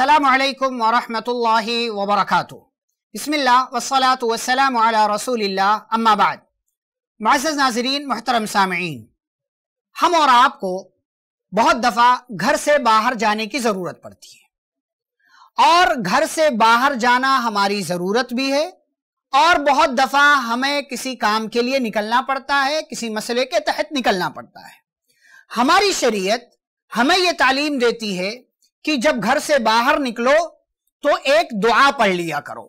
असलकम वरहमल वबरक बसमिल्ला वसलात वसलाम रसूल अम्माबाद माज़ नाजरीन मोहतरम सामीन हम और आपको बहुत दफ़ा घर से बाहर जाने की ज़रूरत पड़ती है और घर से बाहर जाना हमारी ज़रूरत भी है और बहुत दफ़ा हमें किसी काम के लिए निकलना पड़ता है किसी मसले के तहत निकलना पड़ता है हमारी शरीय हमें ये तालीम देती है कि जब घर से बाहर निकलो तो एक दुआ पढ़ लिया करो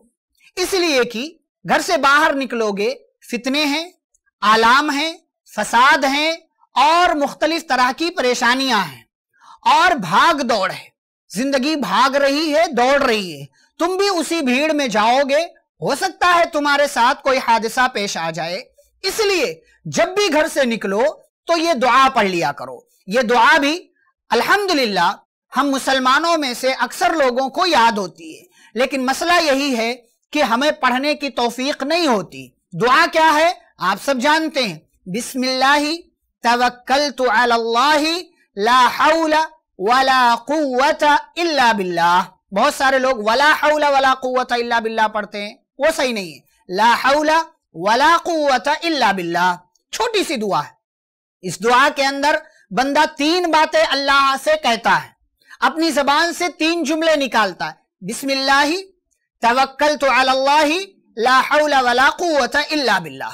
इसलिए कि घर से बाहर निकलोगे फितने हैं आलाम हैं फसाद हैं और मुख्तलिफ तरह की परेशानियां हैं और भाग दौड़ है जिंदगी भाग रही है दौड़ रही है तुम भी उसी भीड़ में जाओगे हो सकता है तुम्हारे साथ कोई हादसा पेश आ जाए इसलिए जब भी घर से निकलो तो ये दुआ पढ़ लिया करो ये दुआ भी अल्हम्दुलिल्लाह हम मुसलमानों में से अक्सर लोगों को याद होती है लेकिन मसला यही है कि हमें पढ़ने की तोफीक नहीं होती दुआ क्या है आप सब जानते हैं बिस्मिल्लाही तवक्कल तो ला हौला वला इल्ला बिल्लाह बहुत सारे लोग वला हौला वला कुत इल्ला बिल्ला पढ़ते हैं वो सही नहीं है ला हौला वला कुत इल्ला बिल्ला छोटी सी दुआ है इस दुआ के अंदर बंदा तीन बातें अल्लाह से कहता है अपनी जबान से तीन जुमले निकालता है बिस्मिल्लाह तवक्कल तो अल्लाह बिल्ला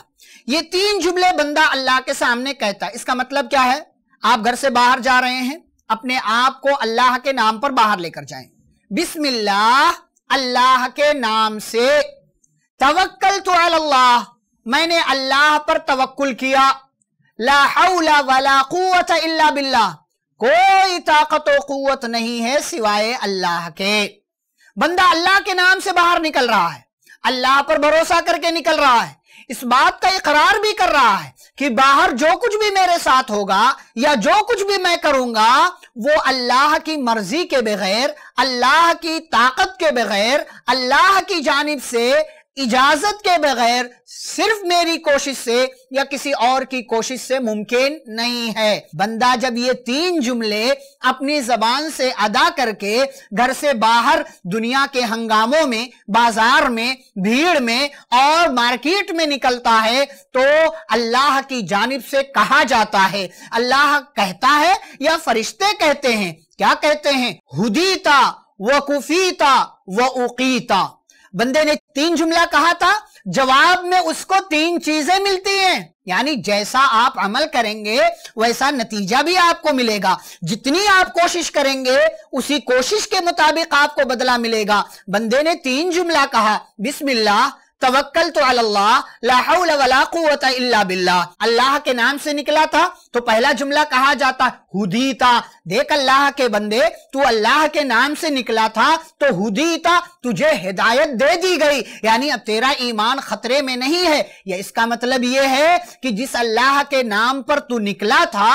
ये तीन जुमले बंदा अल्लाह के सामने कहता है इसका मतलब क्या है आप घर से बाहर जा रहे हैं अपने आप को अल्लाह के नाम पर बाहर लेकर जाएं बिस्मिल्लाह अल्लाह के नाम से तवक्कल तो अल्लाह मैंने अल्लाह पर तवक्कुल किया ला हौला वला इल्ला बिल्लाह कोई ताकत और कुत नहीं है सिवाय अल्लाह के बंदा अल्लाह के नाम से बाहर निकल रहा है अल्लाह पर भरोसा करके निकल रहा है इस बात का इकरार भी कर रहा है कि बाहर जो कुछ भी मेरे साथ होगा या जो कुछ भी मैं करूंगा वो अल्लाह की मर्जी के बगैर अल्लाह की ताकत के बगैर अल्लाह की जानब से इजाजत के बगैर सिर्फ मेरी कोशिश से या किसी और की कोशिश से मुमकिन नहीं है बंदा जब ये तीन जुमले अपनी जबान से अदा करके घर से बाहर दुनिया के हंगामों में बाजार में भीड़ में और मार्केट में निकलता है तो अल्लाह की जानिब से कहा जाता है अल्लाह कहता है या फरिश्ते कहते हैं क्या कहते हैं हुदीता वकुफीता कुफीता बंदे ने तीन जुमला कहा था जवाब में उसको तीन चीजें मिलती हैं यानी जैसा आप अमल करेंगे वैसा नतीजा भी आपको मिलेगा जितनी आप कोशिश करेंगे उसी कोशिश के मुताबिक आपको बदला मिलेगा बंदे ने तीन जुमला कहा बिस्मिल्लाह तवक्कल तो अल्लाह अल्लाह के नाम से निकला था तो पहला जुमला कहा जाता हुदी था देख अल्लाह के बंदे तू अल्लाह के नाम से निकला था तो हुदी था तुझे हिदायत दे दी गई यानी अब तेरा ईमान खतरे में नहीं है या इसका मतलब यह है कि जिस अल्लाह के नाम पर तू निकला था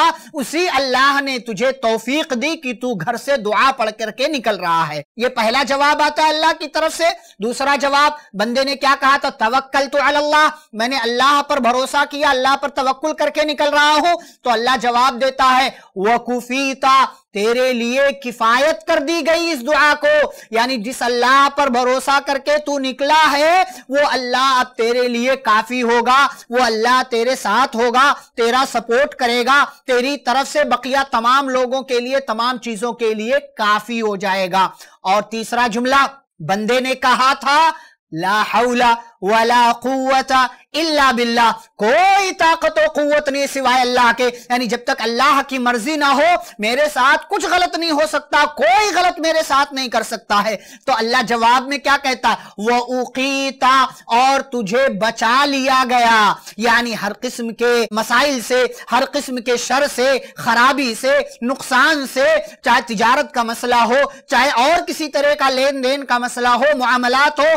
उसी अल्लाह ने तुझे तोफीक दी कि तू घर से दुआ पढ़ करके निकल रहा है यह पहला जवाब आता है अल्लाह की तरफ से दूसरा जवाब बंदे ने क्या कहा कहा तो तवक्कल तो अल्लाह मैंने अल्लाह पर भरोसा किया अल्लाह पर तवक्ल करके निकल रहा हूं तो अल्लाह जवाब देता है वकूफीता तेरे लिए किफायत कर दी गई इस दुआ को यानी जिस अल्लाह पर भरोसा करके तू निकला है वो अल्लाह अब तेरे लिए काफी होगा वो अल्लाह तेरे साथ होगा तेरा सपोर्ट करेगा तेरी तरफ से बकिया तमाम लोगों के लिए तमाम चीजों के लिए काफी हो जाएगा और तीसरा जुमला बंदे ने कहा था ला हौला वला इल्ला बिल्ला कोई ताकत कुत नहीं सिवाय अल्लाह के यानी जब तक अल्लाह की मर्जी ना हो मेरे साथ कुछ गलत नहीं हो सकता कोई गलत मेरे साथ नहीं कर सकता है तो अल्लाह जवाब में क्या कहता वो उकीता और तुझे बचा लिया गया यानी हर किस्म के मसाइल से हर किस्म के शर से खराबी से नुकसान से चाहे तजारत का मसला हो चाहे और किसी तरह का लेन देन का मसला हो मामला हो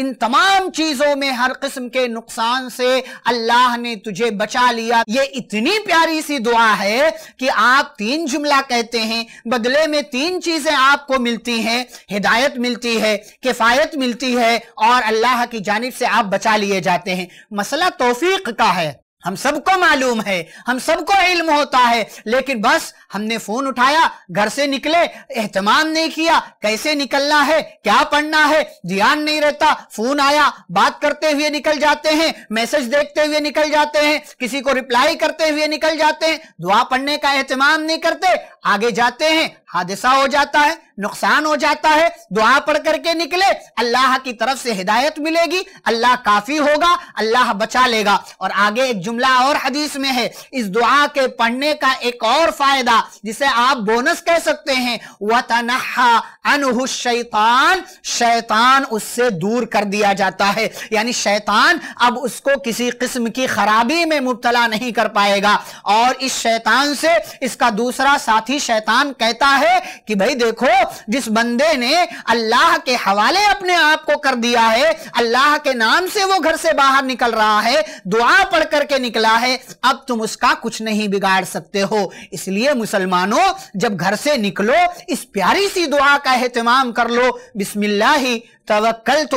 इन तमाम चीजों गुनाहों में हर किस्म के नुकसान से अल्लाह ने तुझे बचा लिया ये इतनी प्यारी सी दुआ है कि आप तीन जुमला कहते हैं बदले में तीन चीजें आपको मिलती हैं हिदायत मिलती है किफायत मिलती है और अल्लाह की जानब से आप बचा लिए जाते हैं मसला तोफीक का है हम सबको मालूम है हम सबको इल्म होता है लेकिन बस हमने फोन उठाया घर से निकले एहतमाम नहीं किया कैसे निकलना है क्या पढ़ना है ध्यान नहीं रहता फोन आया बात करते हुए निकल जाते हैं मैसेज देखते हुए निकल जाते हैं किसी को रिप्लाई करते हुए निकल जाते हैं दुआ पढ़ने का एहतमाम नहीं करते आगे जाते हैं हादसा हो जाता है नुकसान हो जाता है दुआ पढ़ करके निकले अल्लाह की तरफ से हिदायत मिलेगी अल्लाह काफी होगा अल्लाह बचा लेगा और आगे एक जुमला और हदीस में है इस दुआ के पढ़ने का एक और फायदा जिसे आप बोनस कह सकते हैं वह अनहु शैतान शैतान उससे दूर कर दिया जाता है यानी शैतान अब उसको किसी किस्म की खराबी में मुबतला नहीं कर पाएगा और इस शैतान से इसका दूसरा साथी साथ ही शैतान कहता है कि भाई देखो जिस बंदे ने अल्लाह के हवाले अपने आप को कर दिया है अल्लाह के नाम से वो घर से बाहर निकल रहा है दुआ पढ़ करके निकला है अब तुम उसका कुछ नहीं बिगाड़ सकते हो इसलिए मुसलमानों जब घर से निकलो इस प्यारी सी दुआ का एहतमाम कर लो बिस्मिल्ला तवक्कल तो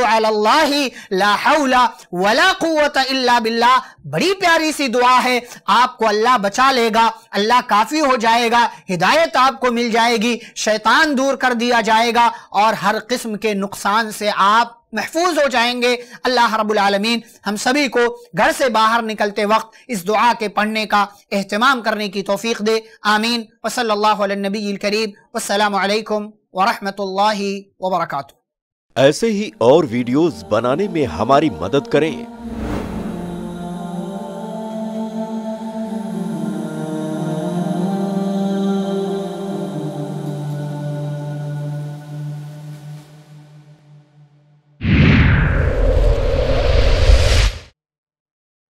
वला बिल्ला बड़ी प्यारी सी दुआ है आपको अल्लाह बचा लेगा अल्लाह काफी हो जाएगा हिदायत हिदायत आपको मिल जाएगी शैतान दूर कर दिया जाएगा और हर किस्म के नुकसान से आप महफूज हो जाएंगे अल्लाह रबालमीन हम सभी को घर से बाहर निकलते वक्त इस दुआ के पढ़ने का अहतमाम करने की तोफ़ी दे आमीन वसल्ला नबी करीब असलकम वरहमल वबरक ऐसे ही और वीडियोस बनाने में हमारी मदद करें